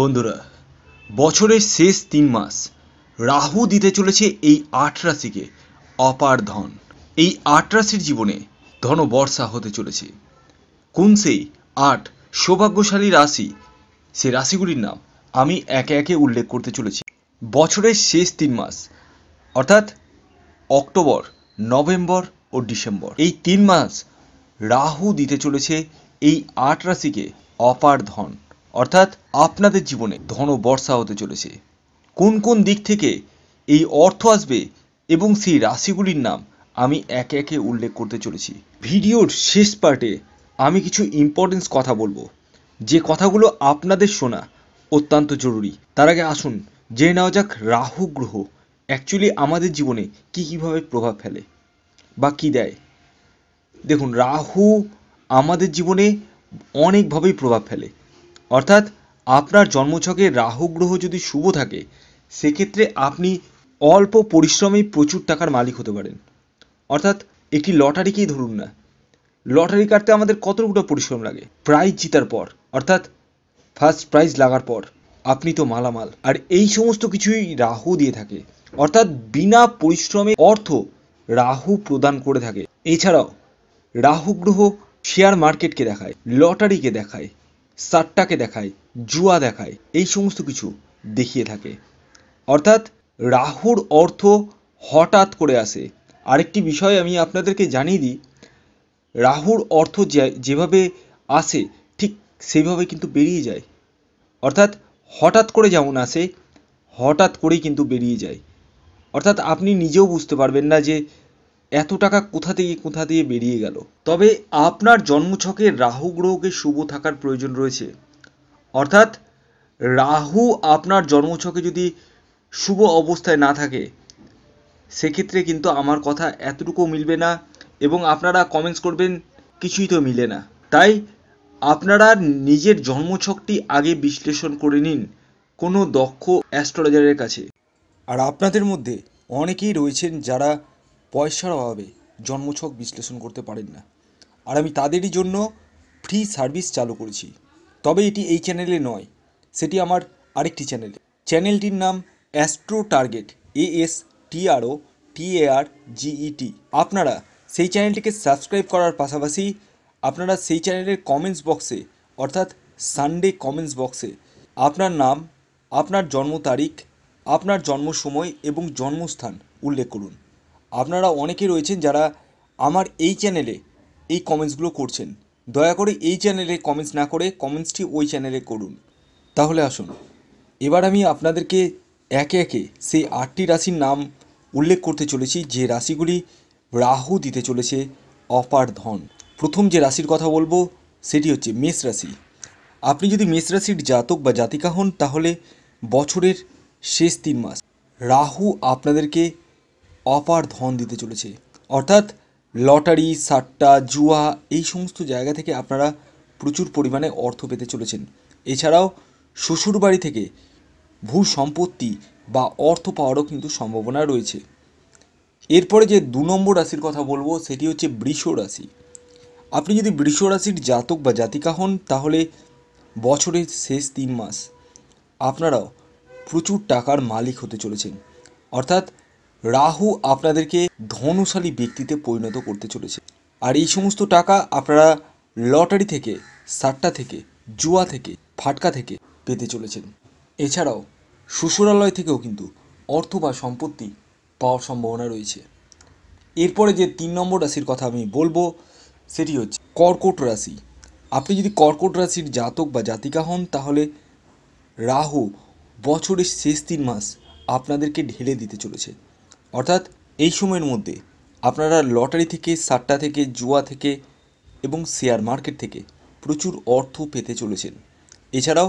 বন্ধুরা বছরের শেষ তিন মাস রাহু দিতে চলেছে এই আট রাশিকে অপার ধন এই আট রাশির জীবনে ধন বর্ষা হতে চলেছে কোন সেই আট সৌভাগ্যশালী রাশি সে রাশিগুলির নাম আমি একে একে উল্লেখ করতে চলেছি বছরের শেষ তিন মাস অর্থাৎ অক্টোবর নভেম্বর ও ডিসেম্বর এই তিন মাস রাহু দিতে চলেছে এই আট রাশিকে অপার ধন অর্থাৎ আপনাদের জীবনে ধন বর্ষা হতে চলেছে কোন কোন দিক থেকে এই অর্থ আসবে এবং সেই রাশিগুলির নাম আমি একে একে উল্লেখ করতে চলেছি ভিডিওর শেষ পার্টে আমি কিছু ইম্পর্টেন্স কথা বলবো যে কথাগুলো আপনাদের শোনা অত্যন্ত জরুরি তার আগে আসুন জেনে নেওয়া যাক রাহু গ্রহ অ্যাকচুয়ালি আমাদের জীবনে কী কীভাবে প্রভাব ফেলে বা কী দেয় দেখুন রাহু আমাদের জীবনে অনেকভাবেই প্রভাব ফেলে অর্থাৎ আপনার জন্মছকে রাহু গ্রহ যদি শুভ থাকে সেক্ষেত্রে আপনি অল্প পরিশ্রমেই প্রচুর টাকার মালিক হতে পারেন অর্থাৎ একটি লটারিকেই ধরুন না লটারি কাটতে আমাদের কতটুকুটা পরিশ্রম লাগে প্রাইজ জিতার পর অর্থাৎ ফার্স্ট প্রাইজ লাগার পর আপনি তো মালামাল আর এই সমস্ত কিছুই রাহু দিয়ে থাকে অর্থাৎ বিনা পরিশ্রমে অর্থ রাহু প্রদান করে থাকে এছাড়াও রাহু গ্রহ শেয়ার মার্কেটকে দেখায় লটারিকে দেখায় সাট্টাকে দেখায় জুয়া দেখায় এই সমস্ত কিছু দেখিয়ে থাকে অর্থাৎ রাহুর অর্থ হঠাৎ করে আসে আরেকটি বিষয় আমি আপনাদেরকে জানিয়ে দিই রাহুর অর্থ যেভাবে আসে ঠিক সেইভাবে কিন্তু বেরিয়ে যায় অর্থাৎ হঠাৎ করে যেমন আসে হঠাৎ করেই কিন্তু বেরিয়ে যায় অর্থাৎ আপনি নিজেও বুঝতে পারবেন না যে এত টাকা কোথা থেকে কোথা দিয়ে বেরিয়ে গেল তবে আপনার জন্মছকে রাহু গ্রহকে শুভ থাকার প্রয়োজন রয়েছে অর্থাৎ রাহু আপনার জন্মছকে যদি শুভ অবস্থায় না থাকে সেক্ষেত্রে কিন্তু আমার কথা এতটুকু মিলবে না এবং আপনারা কমেন্টস করবেন কিছুই তো মিলে না তাই আপনারা নিজের জন্মছকটি আগে বিশ্লেষণ করে নিন কোনো দক্ষ অ্যাস্ট্রোলজারের কাছে আর আপনাদের মধ্যে অনেকেই রয়েছেন যারা পয়সার অভাবে জন্মছক বিশ্লেষণ করতে পারেন না আর আমি তাদেরই জন্য ফ্রি সার্ভিস চালু করেছি তবে এটি এই চ্যানেলে নয় সেটি আমার আরেকটি চ্যানেল চ্যানেলটির নাম astro target A S T R O T A R G E T আপনারা সেই চ্যানেলটিকে সাবস্ক্রাইব করার পাশাপাশি আপনারা সেই চ্যানেলের কমেন্টস বক্সে অর্থাৎ সানডে কমেন্টস বক্সে আপনার নাম আপনার জন্ম তারিখ আপনার জন্ম সময় এবং জন্মস্থান উল্লেখ করুন আপনারা অনেকে রয়েছেন যারা আমার এই চ্যানেলে এই কমেন্টসগুলো করছেন দয়া করে এই চ্যানেলে কমেন্টস না করে কমেন্টসটি ওই চ্যানেলে করুন তাহলে আসুন এবার আমি আপনাদেরকে একে একে সেই আটটি রাশির নাম উল্লেখ করতে চলেছি যে রাশিগুলি রাহু দিতে চলেছে অপার ধন প্রথম যে রাশির কথা বলবো সেটি হচ্ছে মেষ রাশি আপনি যদি মেষ রাশির জাতক বা জাতিকা হন তাহলে বছরের শেষ তিন মাস রাহু আপনাদেরকে অপার ধন দিতে চলেছে অর্থাৎ লটারি সাট্টা জুয়া এই সমস্ত জায়গা থেকে আপনারা প্রচুর পরিমাণে অর্থ পেতে চলেছেন এছাড়াও শ্বশুরবাড়ি থেকে ভূ সম্পত্তি বা অর্থ পাওয়ারও কিন্তু সম্ভাবনা রয়েছে এরপরে যে দু নম্বর রাশির কথা বলবো সেটি হচ্ছে বৃষ রাশি আপনি যদি বৃষ রাশির জাতক বা জাতিকা হন তাহলে বছরের শেষ তিন মাস আপনারাও প্রচুর টাকার মালিক হতে চলেছেন অর্থাৎ রাহু আপনাদেরকে ধনশালী ব্যক্তিতে পরিণত করতে চলেছে আর এই সমস্ত টাকা আপনারা লটারি থেকে সাট্টা থেকে জুয়া থেকে ফাটকা থেকে পেতে চলেছেন এছাড়াও শ্বশুরালয় থেকেও কিন্তু অর্থ বা সম্পত্তি পাওয়ার সম্ভাবনা রয়েছে এরপরে যে তিন নম্বর রাশির কথা আমি বলবো সেটি হচ্ছে কর্কট রাশি আপনি যদি কর্কট রাশির জাতক বা জাতিকা হন তাহলে রাহু বছরের শেষ তিন মাস আপনাদেরকে ঢেলে দিতে চলেছে অর্থাৎ এই সময়ের মধ্যে আপনারা লটারি থেকে সাট্টা থেকে জুয়া থেকে এবং শেয়ার মার্কেট থেকে প্রচুর অর্থ পেতে চলেছেন এছাড়াও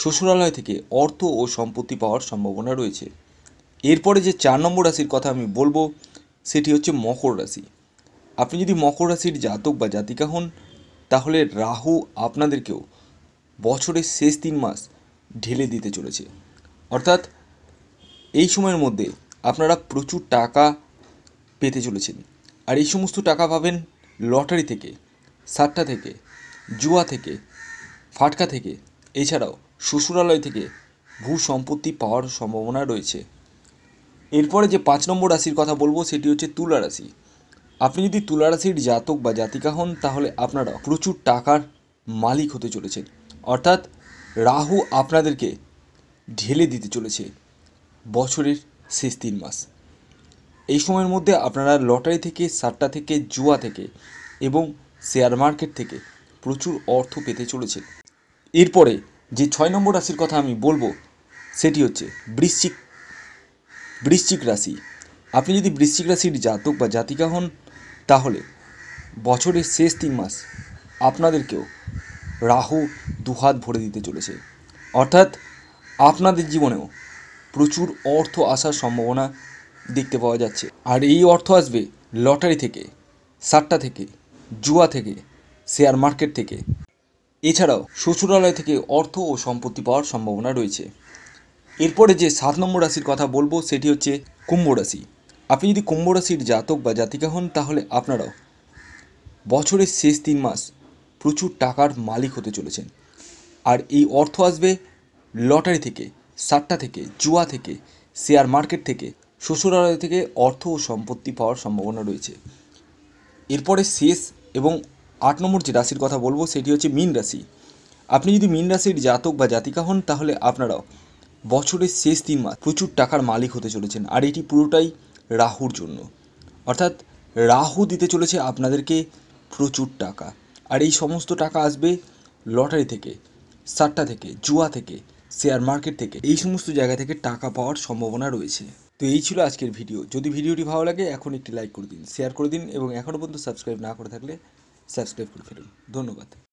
শ্বশুরালয় থেকে অর্থ ও সম্পত্তি পাওয়ার সম্ভাবনা রয়েছে এরপরে যে চার নম্বর রাশির কথা আমি বলবো সেটি হচ্ছে মকর রাশি আপনি যদি মকর রাশির জাতক বা জাতিকা হন তাহলে রাহু আপনাদেরকেও বছরের শেষ তিন মাস ঢেলে দিতে চলেছে অর্থাৎ এই সময়ের মধ্যে আপনারা প্রচুর টাকা পেতে চলেছেন আর এই সমস্ত টাকা পাবেন লটারি থেকে সাট্টা থেকে জুয়া থেকে ফাটকা থেকে এছাড়াও শ্বশুরালয় থেকে ভূ সম্পত্তি পাওয়ার সম্ভাবনা রয়েছে এরপরে যে পাঁচ নম্বর রাশির কথা বলবো সেটি হচ্ছে তুলা রাশি আপনি যদি তুলা রাশির জাতক বা জাতিকা হন তাহলে আপনারা প্রচুর টাকার মালিক হতে চলেছেন অর্থাৎ রাহু আপনাদেরকে ঢেলে দিতে চলেছে বছরের শেষ তিন মাস এই সময়ের মধ্যে আপনারা লটারি থেকে সাট্টা থেকে জুয়া থেকে এবং শেয়ার মার্কেট থেকে প্রচুর অর্থ পেতে চলেছে এরপরে যে ছয় নম্বর রাশির কথা আমি বলবো সেটি হচ্ছে বৃশ্চিক বৃশ্চিক রাশি আপনি যদি বৃশ্চিক রাশির জাতক বা জাতিকা হন তাহলে বছরের শেষ তিন মাস আপনাদেরকেও রাহু দুহাত ভরে দিতে চলেছে অর্থাৎ আপনাদের জীবনেও প্রচুর অর্থ আসার সম্ভাবনা দেখতে পাওয়া যাচ্ছে আর এই অর্থ আসবে লটারি থেকে সাট্টা থেকে জুয়া থেকে শেয়ার মার্কেট থেকে এছাড়াও শ্বশুরালয় থেকে অর্থ ও সম্পত্তি পাওয়ার সম্ভাবনা রয়েছে এরপরে যে সাত নম্বর রাশির কথা বলবো সেটি হচ্ছে কুম্ভ রাশি আপনি যদি কুম্ভ রাশির জাতক বা জাতিকা হন তাহলে আপনারাও বছরের শেষ তিন মাস প্রচুর টাকার মালিক হতে চলেছেন আর এই অর্থ আসবে লটারি থেকে সাট্টা থেকে জুয়া থেকে শেয়ার মার্কেট থেকে শ্বশুরালয় থেকে অর্থ ও সম্পত্তি পাওয়ার সম্ভাবনা রয়েছে এরপরে শেষ এবং আট নম্বর যে রাশির কথা বলবো সেটি হচ্ছে মিন রাশি আপনি যদি মিন রাশির জাতক বা জাতিকা হন তাহলে আপনারাও বছরের শেষ তিন মাস প্রচুর টাকার মালিক হতে চলেছেন আর এটি পুরোটাই রাহুর জন্য অর্থাৎ রাহু দিতে চলেছে আপনাদেরকে প্রচুর টাকা আর এই সমস্ত টাকা আসবে লটারি থেকে সাট্টা থেকে জুয়া থেকে শেয়ার মার্কেট থেকে এই সমস্ত জায়গা থেকে টাকা পাওয়ার সম্ভাবনা রয়েছে তো এই ছিল আজকের ভিডিও যদি ভিডিওটি ভালো লাগে এখন একটি লাইক করে দিন শেয়ার করে দিন এবং এখনও পর্যন্ত সাবস্ক্রাইব না করে থাকলে সাবস্ক্রাইব করে ফেলুন ধন্যবাদ